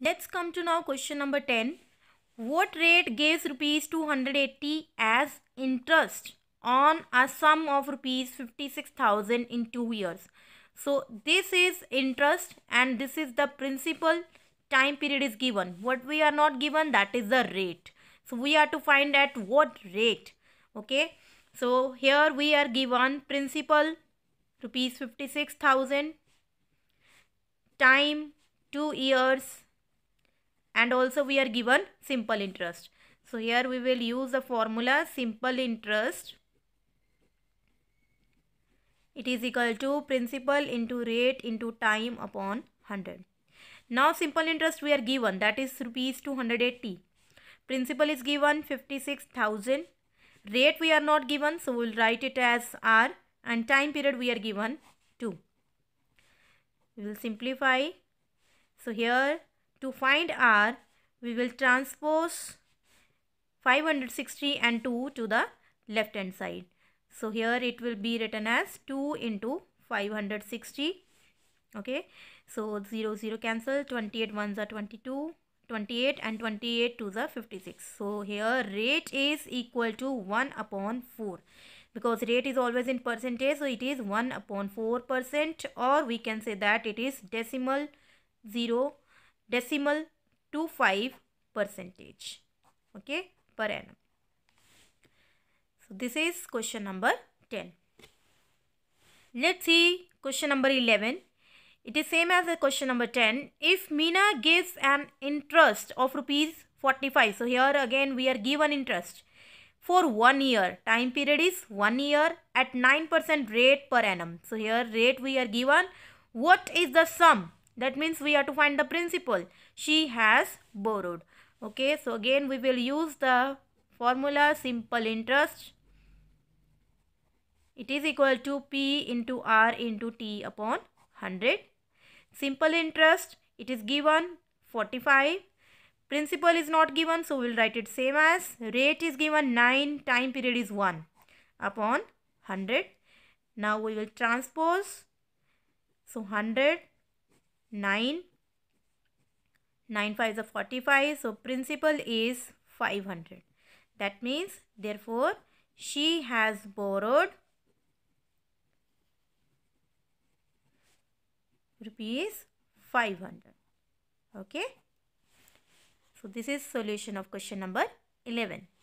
Let's come to now question number 10. What rate gives rupees 280 as interest on a sum of rupees 56,000 in 2 years? So this is interest and this is the principal time period is given. What we are not given that is the rate. So we are to find at what rate. Okay. So here we are given principal rupees 56,000 time 2 years and also we are given simple interest. So here we will use the formula simple interest. It is equal to principal into rate into time upon 100. Now simple interest we are given that is rupees 280. Principal is given 56,000. Rate we are not given so we will write it as R and time period we are given 2. We will simplify. So here to find r, we will transpose 560 and 2 to the left hand side. So here it will be written as 2 into 560. Okay. So 0, 0 cancel. 28 ones are 22. 28 and 28 to the 56. So here rate is equal to 1 upon 4. Because rate is always in percentage. So it is 1 upon 4 percent or we can say that it is decimal 0 decimal 25 percentage okay per annum so this is question number 10 let's see question number 11 it is same as the question number 10 if meena gives an interest of rupees 45 so here again we are given interest for one year time period is one year at 9% rate per annum so here rate we are given what is the sum that means we are to find the principal. She has borrowed. Okay, so again we will use the formula simple interest. It is equal to P into R into T upon 100. Simple interest, it is given 45. Principal is not given, so we will write it same as. Rate is given 9, time period is 1 upon 100. Now we will transpose. So 100 9 9 5 is 45 so principal is 500 that means therefore she has borrowed rupees 500 okay so this is solution of question number 11